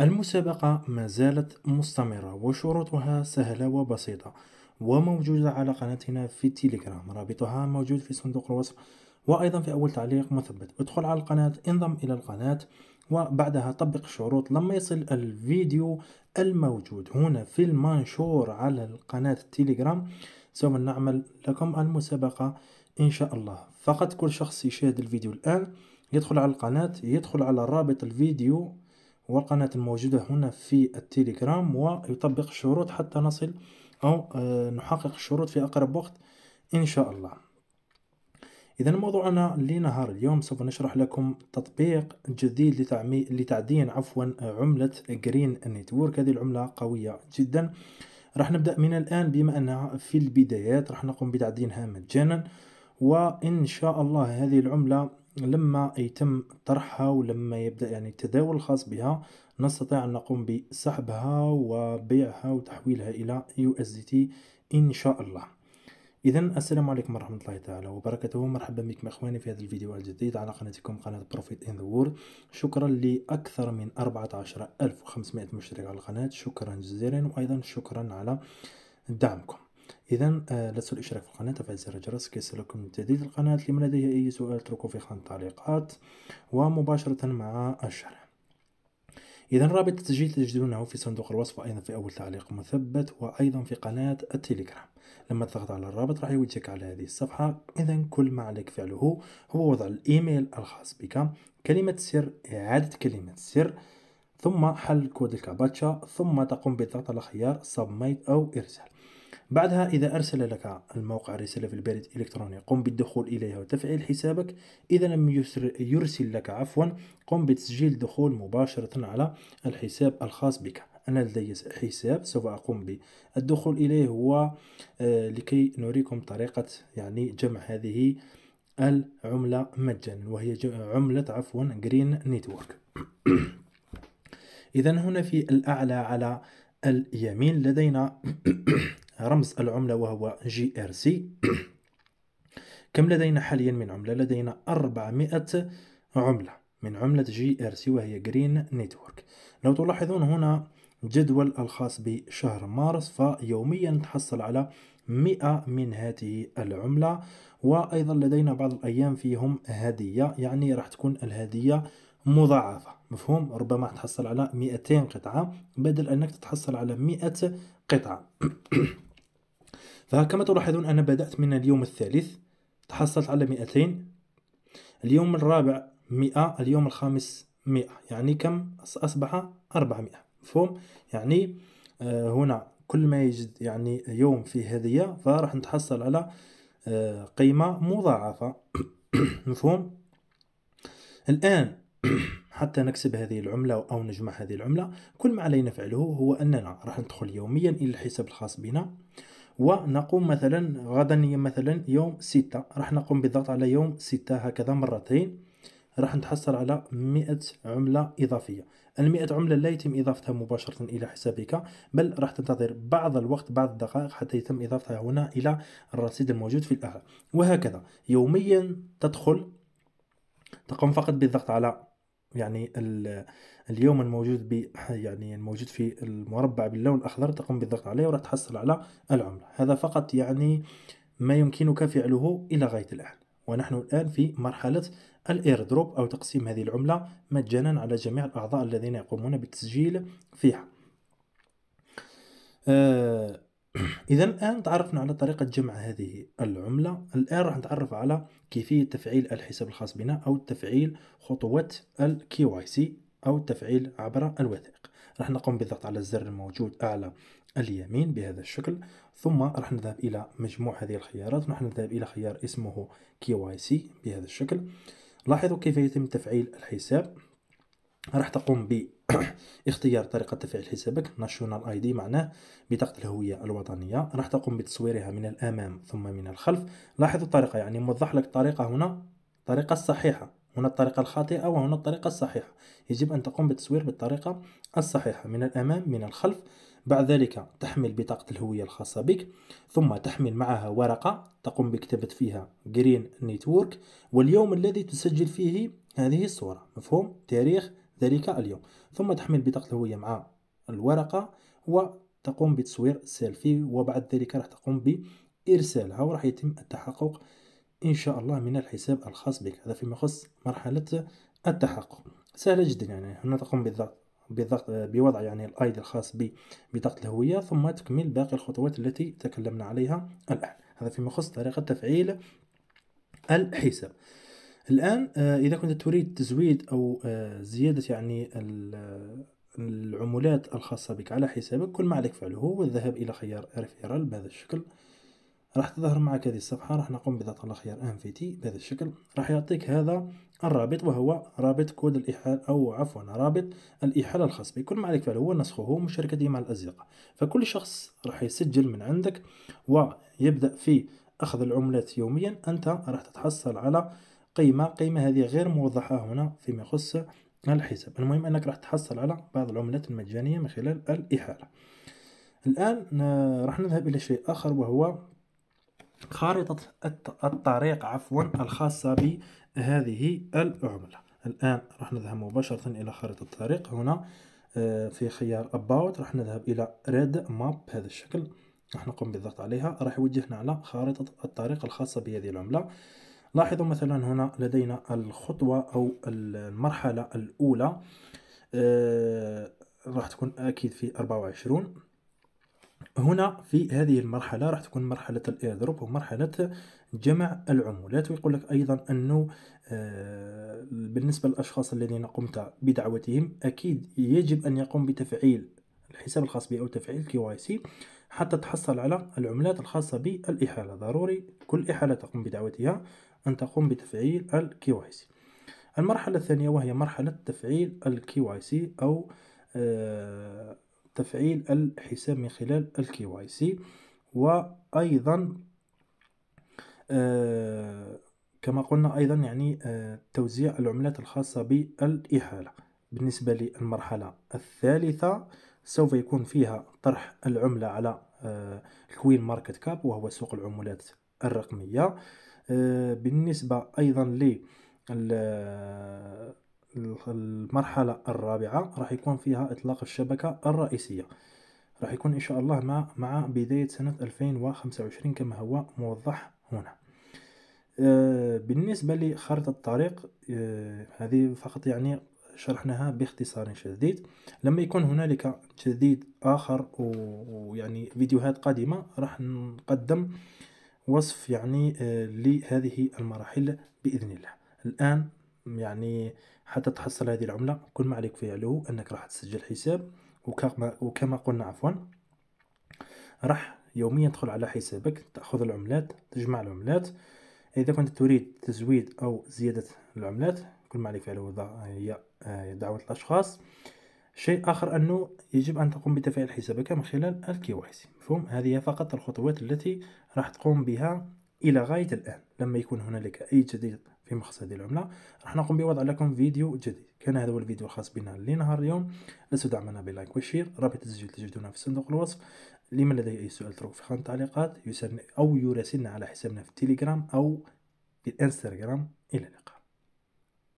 المسابقة ما زالت مستمرة وشروطها سهلة وبسيطة وموجودة على قناتنا في التليجرام رابطها موجود في صندوق الوصف وأيضا في أول تعليق مثبت ادخل على القناة انضم إلى القناة وبعدها طبق الشروط لما يصل الفيديو الموجود هنا في المنشور على القناة التليجرام سوف نعمل لكم المسابقة إن شاء الله فقط كل شخص يشاهد الفيديو الآن يدخل على القناة يدخل على رابط الفيديو هو القناة الموجودة هنا في التليجرام ويطبق الشروط حتى نصل أو آه، نحقق الشروط في أقرب وقت إن شاء الله إذا موضوعنا لنهار اليوم سوف نشرح لكم تطبيق جديد لتعمي... لتعدين عفوا عملة جرين نتورك هذه العملة قوية جدا راح نبدأ من الآن بما أنها في البدايات راح نقوم بتعدينها مجانا وإن شاء الله هذه العملة لما يتم طرحها ولما يبدأ يعني التداول الخاص بها نستطيع أن نقوم بسحبها وبيعها وتحويلها إلى يو اس دي تي إن شاء الله إذا السلام عليكم ورحمة الله تعالى وبركاته مرحبا بكم إخواني في هذا الفيديو الجديد على قناتكم قناة بروفيت إن ذا وورد شكرا لأكثر من 14500 مشترك على القناة شكرا جزيلا وأيضا شكرا على دعمكم إذا آه، لا تنسوا الاشتراك في القناة تفعيل زر الجرس كي يصلكم جديد القناة لمن لديه أي سؤال اتركوه في خانة التعليقات ومباشرة مع الشرح إذا رابط التسجيل تجدونه في صندوق الوصف ايضا في أول تعليق مثبت وأيضا في قناة التليجرام لما تضغط على الرابط راح يوجهك على هذه الصفحة إذا كل ما عليك فعله هو وضع الإيميل الخاص بك كلمة سر إعادة كلمة سر ثم حل كود الكاباتشا ثم تقوم بالضغط على خيار سبميت أو إرسال بعدها إذا أرسل لك الموقع رسالة في البريد الإلكتروني قم بالدخول إليها وتفعيل حسابك إذا لم يرسل لك عفوا قم بتسجيل دخول مباشرة على الحساب الخاص بك أنا لدي حساب سوف أقوم بالدخول إليه هو آه، لكي نريكم طريقة يعني جمع هذه العملة مجانا وهي عملة عفوا جرين نيتورك إذا هنا في الأعلى على اليمين لدينا رمز العملة وهو جي ار سي كم لدينا حاليا من عملة؟ لدينا 400 عملة من عملة جي ار سي وهي جرين نتورك لو تلاحظون هنا جدول الخاص بشهر مارس فيوميا نتحصل على 100 من هذه العملة وأيضا لدينا بعض الأيام فيهم هدية يعني راح تكون الهدية مضاعفة مفهوم ربما تحصل على 200 قطعة بدل أنك تتحصل على 100 قطعة فكما تلاحظون أنا بدأت من اليوم الثالث تحصلت على 200 اليوم الرابع 100 اليوم الخامس 100 يعني كم أصبح 400 مفهوم يعني آه، هنا كل ما يجد يعني يوم في هدية فراح نتحصل على آه، قيمة مضاعفة مفهوم الآن حتى نكسب هذه العملة أو نجمع هذه العملة كل ما علينا فعله هو أننا راح ندخل يوميا إلى الحساب الخاص بنا ونقوم مثلا غدا مثلا يوم ستة راح نقوم بالضغط على يوم ستة هكذا مرتين راح نتحصل على 100 عملة إضافية المئة عملة لا يتم إضافتها مباشرة إلى حسابك بل راح تنتظر بعض الوقت بعض الدقائق حتى يتم إضافتها هنا إلى الرصيد الموجود في الأهل وهكذا يوميا تدخل تقوم فقط بالضغط على يعني اليوم الموجود ب يعني الموجود في المربع باللون الاخضر تقوم بالضغط عليه وراح تحصل على العمله هذا فقط يعني ما يمكنك فعله الى غايه الان ونحن الان في مرحله الايردروب او تقسيم هذه العمله مجانا على جميع الاعضاء الذين يقومون بالتسجيل فيها آه، إذا الآن تعرفنا على طريقة جمع هذه العملة الآن راح نتعرف على كيفية تفعيل الحساب الخاص بنا أو تفعيل خطوة الكي واي سي أو التفعيل عبر الوثائق راح نقوم بالضغط على الزر الموجود أعلى اليمين بهذا الشكل ثم راح نذهب إلى مجموع هذه الخيارات راح نذهب إلى خيار اسمه KYC بهذا الشكل لاحظوا كيف يتم تفعيل الحساب راح تقوم باختيار طريقة تفعيل حسابك ناشونال اي دي معناه بطاقة الهوية الوطنية راح تقوم بتصويرها من الأمام ثم من الخلف لاحظوا الطريقة يعني موضح لك الطريقة هنا الطريقة الصحيحة هنا الطريقة الخاطئة وهنا الطريقة الصحيحة يجب أن تقوم بالتصوير بالطريقة الصحيحة من الأمام من الخلف بعد ذلك تحمل بطاقة الهوية الخاصة بك ثم تحمل معها ورقة تقوم بكتابة فيها جرين نيتورك واليوم الذي تسجل فيه هذه الصورة مفهوم تاريخ ذلك اليوم ثم تحمل بطاقة الهوية مع الورقة وتقوم بتصوير سيلفي وبعد ذلك راح تقوم بإرسالها وراح يتم التحقق إن شاء الله من الحساب الخاص بك هذا فيما يخص مرحلة التحقق سهلة جدا يعني هنا تقوم بالضغط بالضغط بوضع يعني الايدي الخاص ببطاقه الهويه ثم تكمل باقي الخطوات التي تكلمنا عليها الان هذا فيما يخص طريقه تفعيل الحساب الان آه، اذا كنت تريد تزويد او آه، زياده يعني العمولات الخاصه بك على حسابك كل ما عليك فعله هو الذهاب الى خيار ريفيرال بهذا الشكل راح تظهر معك هذه الصفحة راح نقوم بضغط على خيار ان في تي بهذا الشكل راح يعطيك هذا الرابط وهو رابط كود الإحالة أو عفوا رابط الإحالة الخاص بك كل ما عليك فعله هو نسخه ومشاركته مع الأصدقاء فكل شخص راح يسجل من عندك ويبدأ في أخذ العملات يوميا أنت راح تتحصل على قيمة قيمة هذه غير موضحة هنا فيما يخص الحساب المهم أنك راح تحصل على بعض العملات المجانية من خلال الإحالة الآن آه، راح نذهب إلى شيء آخر وهو خارطة الطريق عفوا الخاصة بهذه العملة الآن راح نذهب مباشرة إلى خارطة الطريق هنا آه، في خيار About راح نذهب إلى Red Map بهذا الشكل راح نقوم بالضغط عليها راح يوجهنا على خارطة الطريق الخاصة بهذه العملة لاحظوا مثلا هنا لدينا الخطوة أو المرحلة الأولى آه، راح تكون أكيد في 24 هنا في هذه المرحلة راح تكون مرحلة الايردروب ومرحلة جمع العمولات ويقول لك ايضا انه آه، بالنسبة للاشخاص الذين قمت بدعوتهم اكيد يجب ان يقوم بتفعيل الحساب الخاص به او تفعيل كي واي سي حتى تحصل على العملات الخاصة بالإحالة ضروري كل إحالة تقوم بدعوتها أن تقوم بتفعيل الكي واي سي المرحلة الثانية وهي مرحلة تفعيل الكي واي سي أو آه، تفعيل الحساب من خلال الكي واي سي وايضا آه، كما قلنا ايضا يعني آه، توزيع العملات الخاصه بالاحاله بالنسبه للمرحله الثالثه سوف يكون فيها طرح العمله على آه، الكوين ماركت كاب وهو سوق العملات الرقميه بالنسبه ايضا ل المرحلة الرابعة راح يكون فيها إطلاق الشبكة الرئيسية راح يكون إن شاء الله مع, مع بداية سنة 2025 كما هو موضح هنا آه، بالنسبة لخارطة الطريق آه، هذه فقط يعني شرحناها باختصار شديد لما يكون هنالك تجديد آخر ويعني فيديوهات قادمة راح نقدم وصف يعني آه، لهذه المراحل بإذن الله الآن يعني حتى تحصل هذه العملة كل ما عليك فعله أنك راح تسجل حساب وكما قلنا عفوا راح يوميا تدخل على حسابك تأخذ العملات تجمع العملات إذا كنت تريد تزويد أو زيادة العملات كل ما عليك فعله آه، هي دعوة الأشخاص شيء آخر أنه يجب أن تقوم بتفعيل حسابك من خلال الكي واي سي مفهوم هذه فقط الخطوات التي راح تقوم بها إلى غاية الآن لما يكون هنالك أي جديد في مخصص هذه العمله راح نقوم بوضع لكم فيديو جديد كان هذا هو الفيديو الخاص بنا لنهار اليوم لست دعمنا بلايك وشير رابط التسجيل تجدونه في صندوق الوصف لمن لديه اي سؤال اتركه في خانه التعليقات يسرني او يراسلنا على حسابنا في التليجرام او في الانستغرام الى اللقاء